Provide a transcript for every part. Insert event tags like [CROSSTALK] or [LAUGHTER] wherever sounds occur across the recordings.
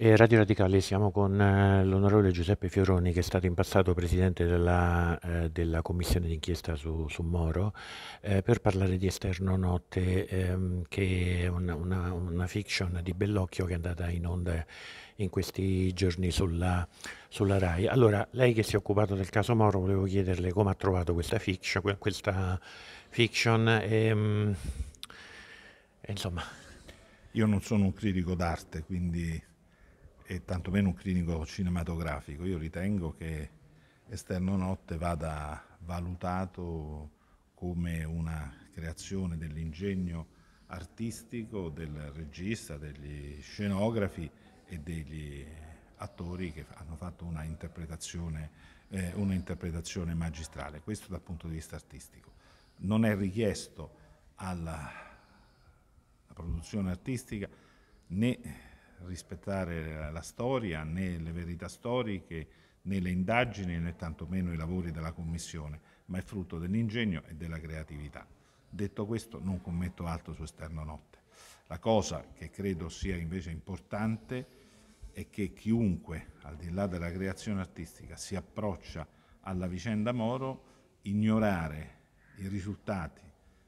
E Radio Radicale siamo con eh, l'onorevole Giuseppe Fioroni che è stato in passato presidente della, eh, della commissione d'inchiesta su, su, Moro eh, per parlare di Esterno Notte ehm, che è una, una, una, fiction di Bellocchio che è andata in onda in questi giorni sulla, sulla, RAI. Allora, lei che si è occupato del caso Moro volevo chiederle come ha trovato questa fiction, questa fiction ehm, insomma... Io non sono un critico d'arte quindi e tantomeno un clinico cinematografico. Io ritengo che Esterno Notte vada valutato come una creazione dell'ingegno artistico del regista, degli scenografi e degli attori che hanno fatto una interpretazione, eh, una interpretazione magistrale, questo dal punto di vista artistico. Non è richiesto alla produzione artistica né rispettare la, storia, né le verità storiche, né le indagini, né tantomeno i lavori della Commissione, ma è frutto dell'ingegno e della creatività. Detto questo, non commetto altro su esterno notte. La cosa che credo sia invece importante è che chiunque, al di là della creazione artistica, si approccia alla vicenda Moro, ignorare i risultati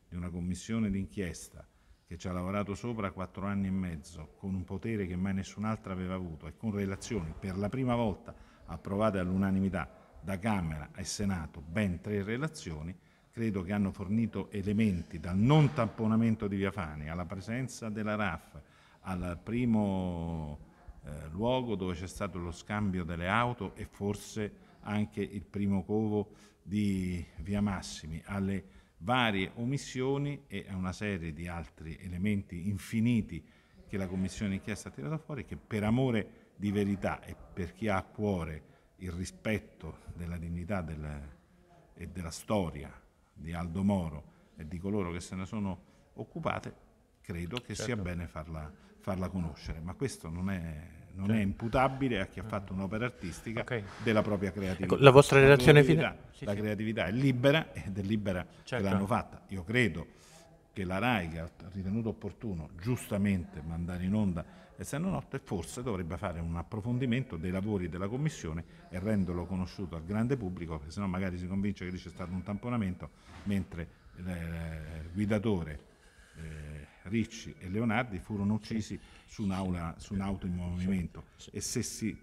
di una commissione d'inchiesta che ci ha lavorato sopra quattro anni e mezzo, con un potere che mai nessun'altra aveva avuto e con relazioni per la prima volta approvate all'unanimità da Camera e Senato, ben tre relazioni, credo che hanno fornito elementi dal non tamponamento di Via Fani alla presenza della RAF, al primo eh, luogo dove c'è stato lo scambio delle auto e forse anche il primo covo di Via Massimi, alle varie omissioni e a una serie di altri elementi infiniti che la Commissione inchiesta ha tirato fuori, che per amore di verità e per chi ha a cuore il rispetto della dignità del, e della storia di Aldo Moro e di coloro che se ne sono occupate, credo che certo. sia bene farla, farla conoscere. Ma questo non è non cioè. è certo. imputabile a chi ha fatto un'opera artistica okay. della propria creatività. Ecco, la vostra relazione finale? Sì, la sì. creatività è libera ed è libera certo. che l'hanno fatta. Io credo che la RAI, che ha ritenuto opportuno giustamente mandare in onda essendo notte, forse dovrebbe fare un approfondimento dei lavori della Commissione e renderlo conosciuto al grande pubblico, perché sennò magari si convince che lì c'è stato un tamponamento, mentre il eh, guidatore... Eh, Ricci e Leonardi furono uccisi su, un'aula, su un'auto in movimento e se si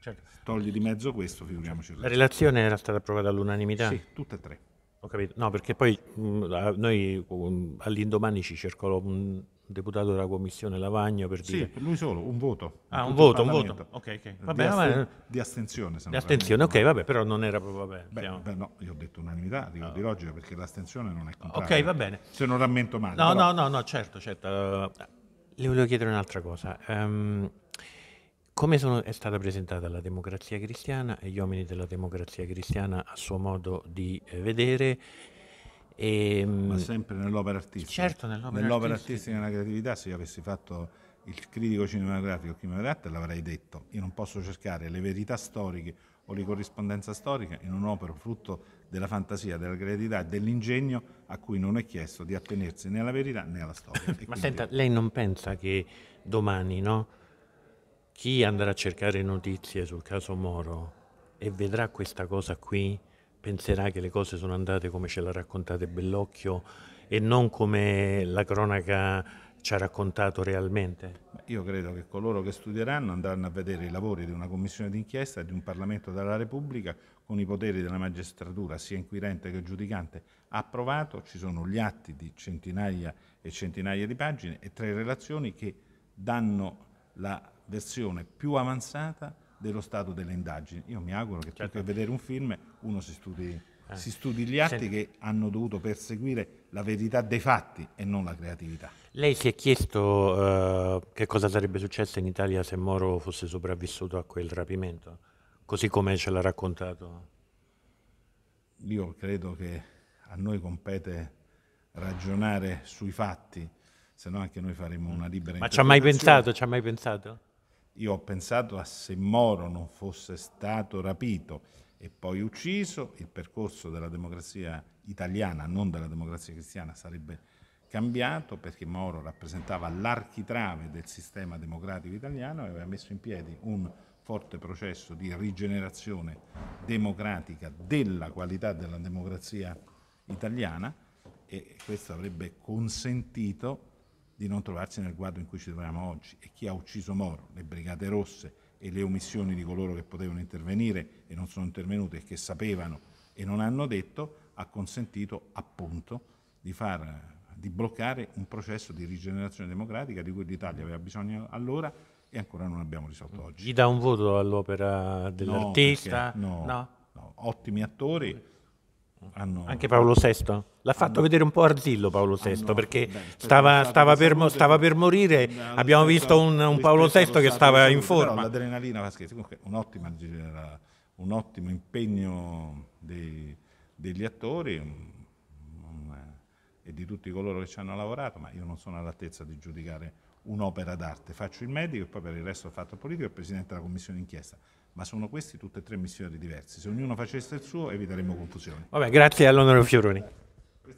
certo. toglie di mezzo questo figuriamoci. La relazione era stata approvata all'unanimità? Sì, tutte e tre. Ho capito, no perché poi mh, mm, noi mh, mm, all'indomani ci circolò un deputato della commissione Lavagno per dire... Sì, lui solo, un voto. Ah, un voto, un voto. Ok, ok. Vabbè, di, vabbè. di astensione. Di astensione, ok, vabbè, però non era proprio... Vabbè, beh, siamo... beh, no, io ho detto unanimità, dico oh. di ah. logica, perché l'astensione non è contraria. Ok, va bene. Se non rammento male. No, però... no, no, no, certo, certo. Eh, le volevo chiedere un'altra cosa. Um, come sono, è stata presentata la democrazia cristiana e gli uomini della democrazia cristiana a suo modo di eh, vedere e, ehm, Ma sempre nell'opera artistica. Certo, nell'opera, nell'opera artistica. e nella creatività, se io avessi fatto il critico cinematografico Kim l'avrei detto, io non posso cercare le verità storiche o le corrispondenze storiche in un'opera frutto della fantasia, della creatività e dell'ingegno a cui non è chiesto di attenersi né alla verità né alla storia. [LAUGHS] Ma quindi... senta, lei non pensa che domani no, chi andrà a cercare notizie sul caso Moro e vedrà questa cosa qui penserà che le cose sono andate come ce l'ha raccontate Bellocchio e non come la cronaca ci ha raccontato realmente? Io credo che coloro che studieranno andranno a vedere i lavori di una commissione d'inchiesta e di un Parlamento della Repubblica con i poteri della magistratura, sia inquirente che giudicante, approvato. Ci sono gli atti di centinaia e centinaia di pagine e tre relazioni che danno la versione più avanzata dello stato delle indagini. Io mi auguro che certo. più che vedere un film uno si studi, eh. si studi gli atti Senti. che hanno dovuto perseguire la verità dei fatti e non la creatività. Lei si è chiesto uh, che cosa sarebbe successo in Italia se Moro fosse sopravvissuto a quel rapimento, così come ce l'ha raccontato? Io credo che a noi compete ragionare sui fatti, se no anche noi faremo una libera Ma ci ha mai pensato? Ci ha mai pensato? Io ho pensato a se Moro non fosse stato rapito e poi ucciso, il percorso della democrazia italiana, non della democrazia cristiana, sarebbe cambiato perché Moro rappresentava l'architrave del sistema democratico italiano e aveva messo in piedi un forte processo di rigenerazione democratica della qualità della democrazia italiana e questo avrebbe consentito di non trovarsi nel guado in cui ci troviamo oggi e chi ha ucciso Moro, le Brigate Rosse e le omissioni di coloro che potevano intervenire e non sono intervenuti e che sapevano e non hanno detto, ha consentito appunto di, far, di bloccare un processo di rigenerazione democratica di cui l'Italia aveva bisogno allora e ancora non abbiamo risolto oggi. Gli dà un voto all'opera dell'artista? No, no. no, ottimi attori hanno, anche Paolo VI l'ha fatto hanno, vedere un po' Arzillo Paolo VI ah, hanno, perché beh, stava, stava, per, salute, stava, per, morire abbiamo visto un, un Paolo VI che stava salute, in forma l'adrenalina la scherza comunque un ottimo impegno dei, degli attori e di tutti coloro che ci hanno lavorato, ma io non sono all'altezza di giudicare un'opera d'arte. Faccio il medico e poi per il resto ho fatto il politico e il presidente della commissione d'inchiesta. Ma sono questi tutti e tre missioni diverse. Se ognuno facesse il suo eviteremmo confusione. Vabbè, grazie all'onorevole Fioroni.